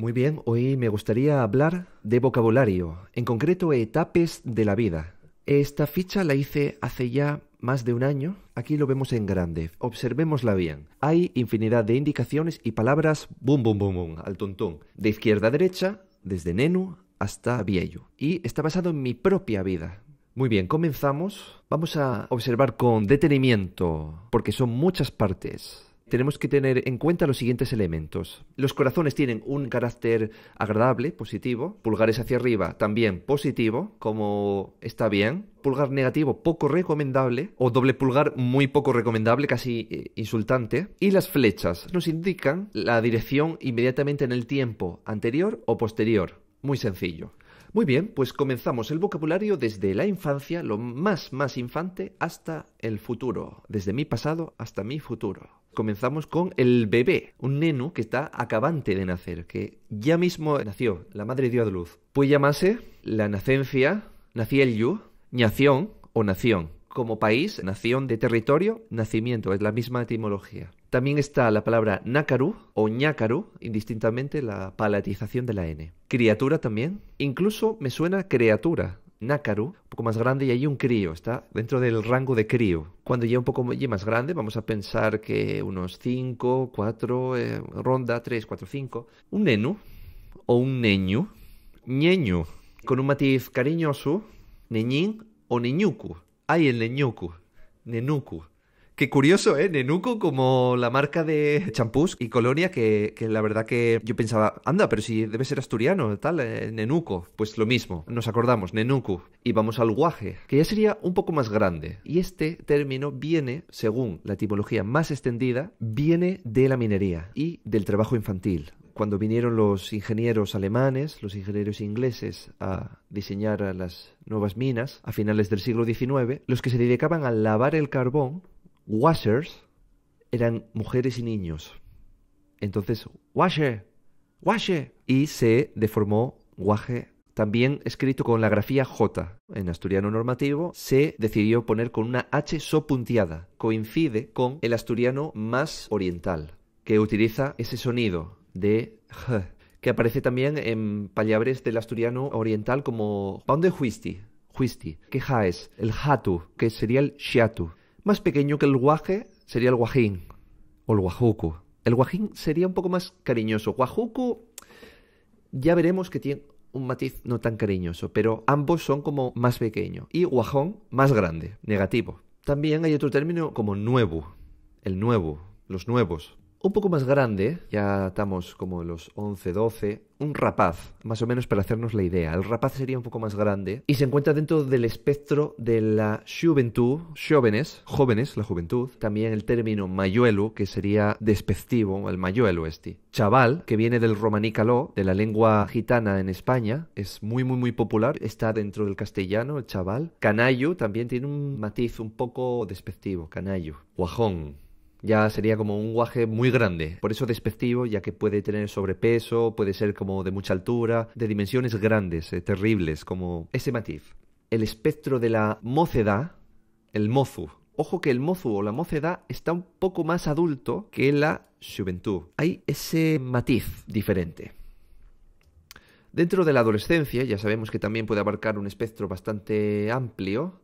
Muy bien, hoy me gustaría hablar de vocabulario, en concreto etapas de la vida. Esta ficha la hice hace ya más de un año. Aquí lo vemos en grande. Observémosla bien. Hay infinidad de indicaciones y palabras bum bum bum bum al tontón. De izquierda a derecha, desde Nenu hasta Viejo. Y está basado en mi propia vida. Muy bien, comenzamos. Vamos a observar con detenimiento, porque son muchas partes tenemos que tener en cuenta los siguientes elementos. Los corazones tienen un carácter agradable, positivo, pulgares hacia arriba también positivo, como está bien, pulgar negativo poco recomendable o doble pulgar muy poco recomendable, casi eh, insultante, y las flechas nos indican la dirección inmediatamente en el tiempo anterior o posterior. Muy sencillo. Muy bien, pues comenzamos el vocabulario desde la infancia, lo más más infante, hasta el futuro, desde mi pasado hasta mi futuro. Comenzamos con el bebé, un neno que está acabante de nacer, que ya mismo nació, la madre dio a luz. Pues llamarse la nacencia, el yu, ñación o nación. Como país, nación de territorio, nacimiento, es la misma etimología. También está la palabra nácaru o ñácaru, indistintamente la palatización de la N. Criatura también. Incluso me suena criatura, Nácaru, un poco más grande, y hay un crío, está dentro del rango de crío. Cuando ya un poco más grande, vamos a pensar que unos 5, 4, eh, ronda 3, 4, 5, un nenu o un neño, ñeño, con un matiz cariñoso, neñín o niñuku. Hay el neñuku, nenuku. Qué curioso, ¿eh? Nenuco como la marca de champús y colonia que, la verdad que yo pensaba, anda, pero si debe ser asturiano, tal, eh, Nenuco. Pues lo mismo, nos acordamos, Nenuco. Y vamos al guaje, que ya sería un poco más grande. Y este término viene, según la etimología más extendida, viene de la minería y del trabajo infantil cuando vinieron los ingenieros alemanes, los ingenieros ingleses a diseñar las nuevas minas a finales del siglo XIX, los que se dedicaban a lavar el carbón washers eran mujeres y niños. Entonces, washer, washer. Y se deformó waje. También escrito con la grafía J en asturiano normativo, se decidió poner con una H sopunteada. Coincide con el asturiano más oriental, que utiliza ese sonido de J, que aparece también en palabras del asturiano oriental como pan huisti, que ja el hatu, que sería el shiatu. Más pequeño que el guaje sería el guajín o el guajuku. El guajín sería un poco más cariñoso. Guajuku ya veremos que tiene un matiz no tan cariñoso, pero ambos son como más pequeño. Y guajón más grande, negativo. También hay otro término como nuevo, el nuevo, los nuevos un poco más grande, ya estamos como los 11, 12, un rapaz, más o menos para hacernos la idea. El rapaz sería un poco más grande y se encuentra dentro del espectro de la juventud, jóvenes, jóvenes, la juventud. También el término mayuelo, que sería despectivo, el mayuelo este. Chaval, que viene del romaní caló, de la lengua gitana en España, es muy, muy, muy popular, está dentro del castellano, el chaval. Canallo también tiene un matiz un poco despectivo, canallo. Guajón ya sería como un guaje muy grande. Por eso despectivo, ya que puede tener sobrepeso, puede ser como de mucha altura, de dimensiones grandes, eh, terribles, como ese matiz. El espectro de la mocedad, el mozu. Ojo que el mozu o la mocedad está un poco más adulto que la juventud. Hay ese matiz diferente. Dentro de la adolescencia, ya sabemos que también puede abarcar un espectro bastante amplio,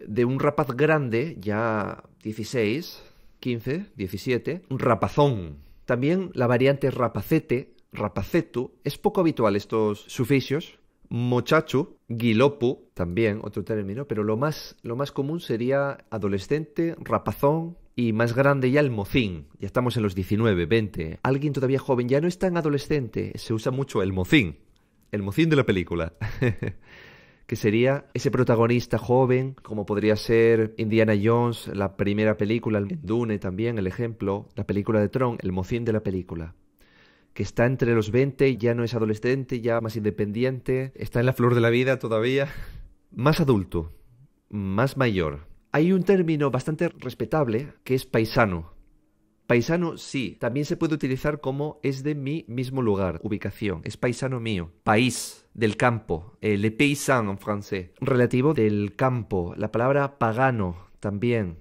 de un rapaz grande, ya 16, 15, 17, rapazón. También la variante rapacete, rapaceto, es poco habitual estos suficios. Mochacho, guilopo, también otro término, pero lo más, lo más común sería adolescente, rapazón, y más grande ya el mocín. Ya estamos en los 19, 20. Alguien todavía joven, ya no es tan adolescente. Se usa mucho el mocín. El mocín de la película. que sería ese protagonista joven, como podría ser Indiana Jones, la primera película, Dune también, el ejemplo, la película de Tron, el mocín de la película que está entre los 20, ya no es adolescente, ya más independiente, está en la flor de la vida todavía, más adulto, más mayor. Hay un término bastante respetable que es paisano, Paisano sí, también se puede utilizar como es de mi mismo lugar, ubicación, es paisano mío. País del campo, eh, le paysan en francés, relativo del campo, la palabra pagano también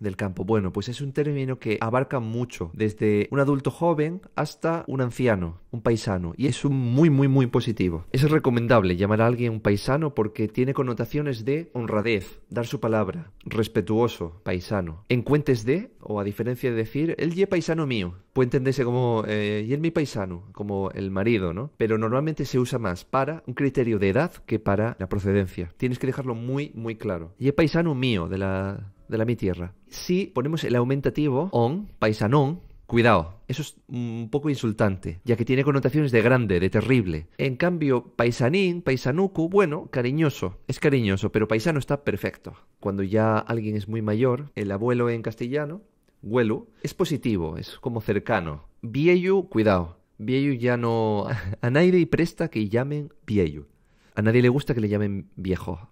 del campo. Bueno, pues es un término que abarca mucho, desde un adulto joven hasta un anciano, un paisano, y es un muy, muy, muy positivo. Es recomendable llamar a alguien un paisano porque tiene connotaciones de honradez, dar su palabra, respetuoso, paisano. En cuentes de, o a diferencia de decir, el ye paisano mío, puede entenderse como, eh, y el mi paisano, como el marido, ¿no? Pero normalmente se usa más para un criterio de edad que para la procedencia. Tienes que dejarlo muy, muy claro. Y paisano mío de la de la mi tierra. Si ponemos el aumentativo on, paisanón, cuidado, eso es un poco insultante, ya que tiene connotaciones de grande, de terrible. En cambio, paisanín, paisanuku, bueno, cariñoso, es cariñoso, pero paisano está perfecto. Cuando ya alguien es muy mayor, el abuelo en castellano, huelu, es positivo, es como cercano. Viejo, cuidado. viejo ya no... A nadie y presta que llamen viejo. A nadie le gusta que le llamen viejo.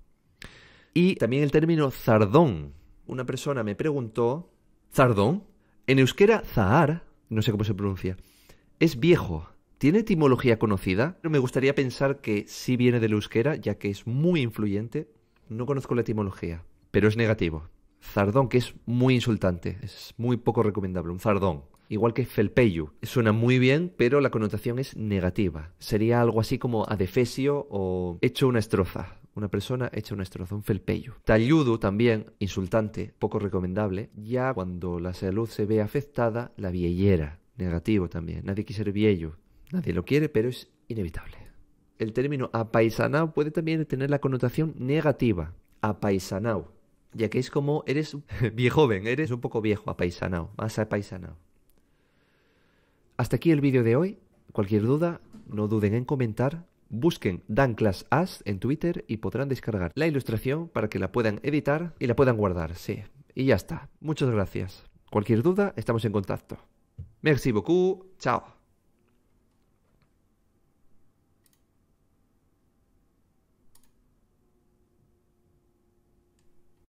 Y también el término zardón, una persona me preguntó, Zardón, en euskera Zahar, no sé cómo se pronuncia, es viejo. ¿Tiene etimología conocida? Pero me gustaría pensar que sí viene del euskera, ya que es muy influyente. No conozco la etimología, pero es negativo. Zardón, que es muy insultante, es muy poco recomendable, un zardón. Igual que felpeyu. Suena muy bien, pero la connotación es negativa. Sería algo así como adefesio o hecho una estroza una persona hecha un estrozón felpello. Talludo también, insultante, poco recomendable, ya cuando la salud se ve afectada, la viellera, negativo también. Nadie quiere ser viejo, nadie lo quiere, pero es inevitable. El término apaisanao puede también tener la connotación negativa, apaisanao, ya que es como eres viejoven, eres un poco viejo, apaisanao, más apaisanao. Hasta aquí el vídeo de hoy. Cualquier duda, no duden en comentar Busquen Dan As en Twitter y podrán descargar la ilustración para que la puedan editar y la puedan guardar, sí. Y ya está. Muchas gracias. Cualquier duda, estamos en contacto. Merci beaucoup. Chao.